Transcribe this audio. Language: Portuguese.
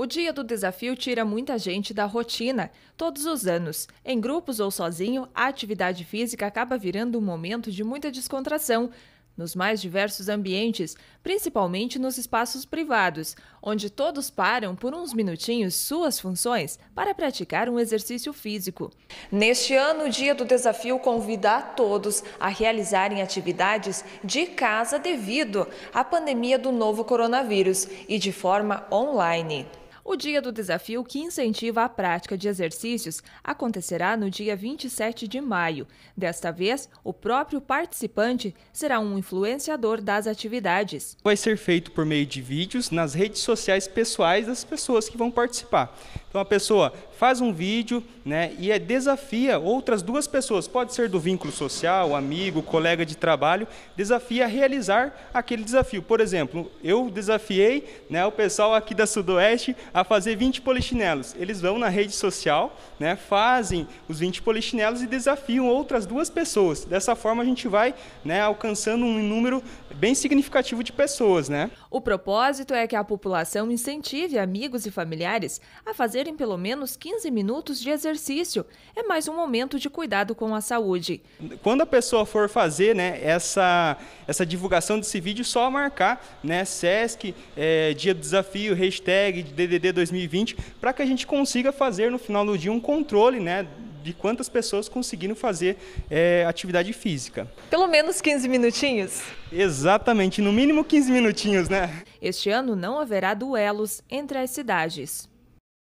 O dia do desafio tira muita gente da rotina. Todos os anos, em grupos ou sozinho, a atividade física acaba virando um momento de muita descontração nos mais diversos ambientes, principalmente nos espaços privados, onde todos param por uns minutinhos suas funções para praticar um exercício físico. Neste ano, o Dia do Desafio convida a todos a realizarem atividades de casa devido à pandemia do novo coronavírus e de forma online. O dia do desafio, que incentiva a prática de exercícios, acontecerá no dia 27 de maio. Desta vez, o próprio participante será um influenciador das atividades. Vai ser feito por meio de vídeos nas redes sociais pessoais das pessoas que vão participar. Então a pessoa faz um vídeo né, e é, desafia outras duas pessoas, pode ser do vínculo social, amigo, colega de trabalho, desafia a realizar aquele desafio. Por exemplo, eu desafiei né, o pessoal aqui da Sudoeste a fazer 20 polichinelos. Eles vão na rede social, né, fazem os 20 polichinelos e desafiam outras duas pessoas. Dessa forma a gente vai né, alcançando um número bem significativo de pessoas, né? O propósito é que a população incentive amigos e familiares a fazerem pelo menos 15 minutos de exercício. É mais um momento de cuidado com a saúde. Quando a pessoa for fazer né, essa, essa divulgação desse vídeo, só marcar né, SESC, é, Dia do Desafio, hashtag DDD 2020, para que a gente consiga fazer no final do dia um controle né, de quantas pessoas conseguiram fazer é, atividade física. Pelo menos 15 minutinhos? Exatamente, no mínimo 15 minutinhos, né? Este ano não haverá duelos entre as cidades.